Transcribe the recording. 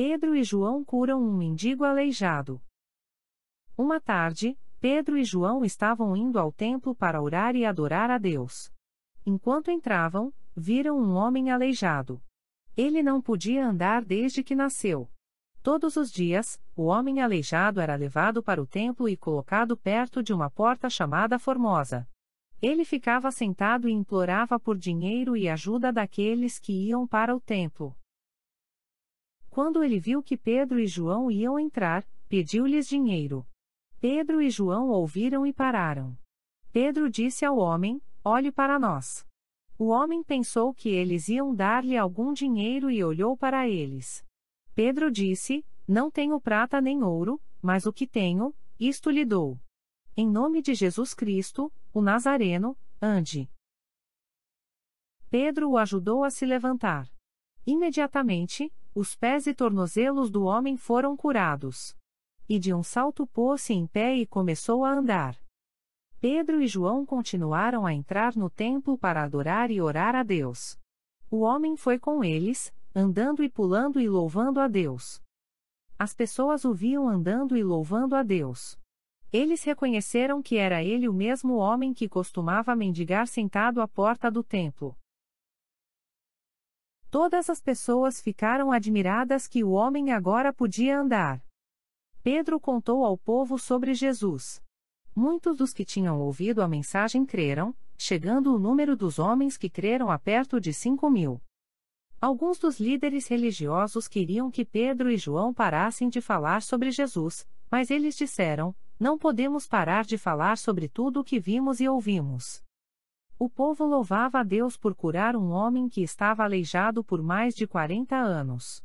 Pedro e João curam um mendigo aleijado. Uma tarde, Pedro e João estavam indo ao templo para orar e adorar a Deus. Enquanto entravam, viram um homem aleijado. Ele não podia andar desde que nasceu. Todos os dias, o homem aleijado era levado para o templo e colocado perto de uma porta chamada Formosa. Ele ficava sentado e implorava por dinheiro e ajuda daqueles que iam para o templo. Quando ele viu que Pedro e João iam entrar, pediu-lhes dinheiro. Pedro e João ouviram e pararam. Pedro disse ao homem: Olhe para nós. O homem pensou que eles iam dar-lhe algum dinheiro e olhou para eles. Pedro disse: Não tenho prata nem ouro, mas o que tenho, isto lhe dou. Em nome de Jesus Cristo, o Nazareno, ande. Pedro o ajudou a se levantar. Imediatamente, os pés e tornozelos do homem foram curados. E de um salto pôs-se em pé e começou a andar. Pedro e João continuaram a entrar no templo para adorar e orar a Deus. O homem foi com eles, andando e pulando e louvando a Deus. As pessoas o viam andando e louvando a Deus. Eles reconheceram que era ele o mesmo homem que costumava mendigar sentado à porta do templo. Todas as pessoas ficaram admiradas que o homem agora podia andar. Pedro contou ao povo sobre Jesus. Muitos dos que tinham ouvido a mensagem creram, chegando o número dos homens que creram a perto de cinco mil. Alguns dos líderes religiosos queriam que Pedro e João parassem de falar sobre Jesus, mas eles disseram: Não podemos parar de falar sobre tudo o que vimos e ouvimos. O povo louvava a Deus por curar um homem que estava aleijado por mais de 40 anos.